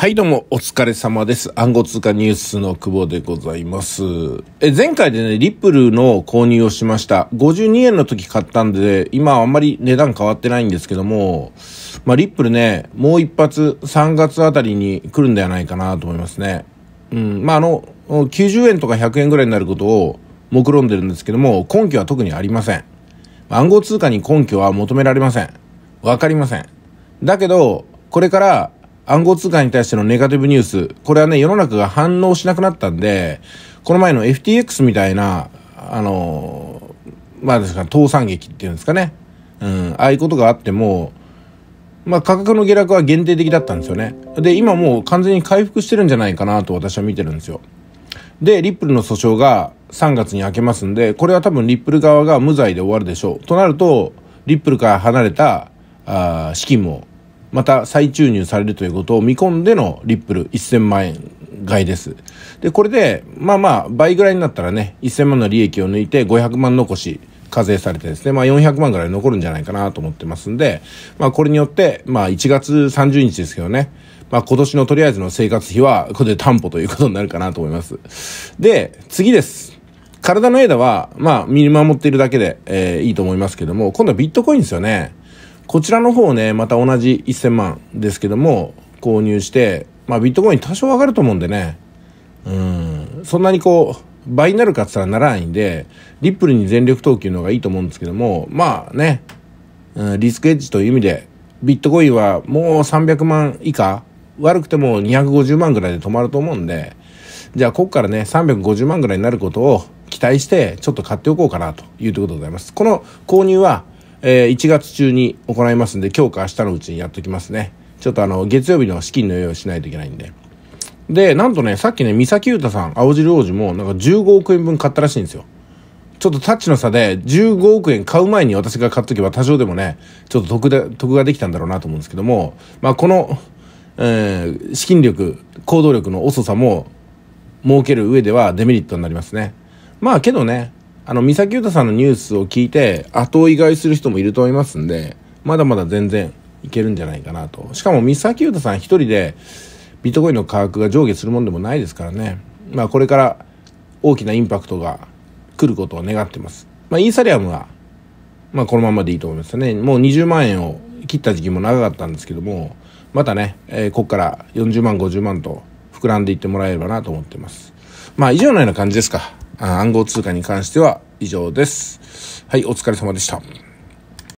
はい、どうも、お疲れ様です。暗号通貨ニュースの久保でございます。え、前回でね、リップルの購入をしました。52円の時買ったんで、今あんまり値段変わってないんですけども、まあ、リップルね、もう一発3月あたりに来るんではないかなと思いますね。うん、まあ、あの、90円とか100円ぐらいになることを目論んでるんですけども、根拠は特にありません。暗号通貨に根拠は求められません。わかりません。だけど、これから暗号通貨に対してのネガティブニュース、これはね、世の中が反応しなくなったんで、この前の FTX みたいな、あの、まあですか、倒産劇っていうんですかね。うん、ああいうことがあっても、まあ価格の下落は限定的だったんですよね。で、今もう完全に回復してるんじゃないかなと私は見てるんですよ。で、リップルの訴訟が3月に明けますんで、これは多分リップル側が無罪で終わるでしょう。となると、リップルから離れたあ資金もまた再注入されるということを見込んでのリップル1000万円買いです。で、これで、まあまあ、倍ぐらいになったらね、1000万の利益を抜いて500万残し、課税されてですね、まあ400万ぐらい残るんじゃないかなと思ってますんで、まあこれによって、まあ1月30日ですけどね、まあ今年のとりあえずの生活費は、これで担保ということになるかなと思います。で、次です。体の枝は、まあ、見守っているだけで、えー、いいと思いますけども、今度はビットコインですよね。こちらの方ね、また同じ1000万ですけども、購入して、まあビットコイン多少上がると思うんでね、うん、そんなにこう、倍になるかって言ったらならないんで、リップルに全力投球の方がいいと思うんですけども、まあね、うん、リスクエッジという意味で、ビットコインはもう300万以下、悪くても250万ぐらいで止まると思うんで、じゃあここからね、350万ぐらいになることを期待して、ちょっと買っておこうかなというところでございます。この購入は、えー、1月中に行いますんで、今日か明日のうちにやっときますね。ちょっとあの、月曜日の資金の用意をしないといけないんで。で、なんとね、さっきね、三崎裕太さん、青汁王子も、なんか15億円分買ったらしいんですよ。ちょっとタッチの差で15億円買う前に私が買っとけば多少でもね、ちょっと得で、得ができたんだろうなと思うんですけども、まあこの、えー、資金力、行動力の遅さも、儲ける上ではデメリットになりますね。まあけどね、あの、三崎優太さんのニュースを聞いて、後追い外いする人もいると思いますんで、まだまだ全然いけるんじゃないかなと。しかも三崎優太さん一人で、ビットコインの価格が上下するもんでもないですからね。まあ、これから大きなインパクトが来ることを願ってます。まあ、イーサリアムは、まあ、このままでいいと思いますね。もう20万円を切った時期も長かったんですけども、またね、えー、ここから40万、50万と膨らんでいってもらえればなと思ってます。まあ、以上のような感じですか。暗号通貨に関しては以上です。はい、お疲れ様でした。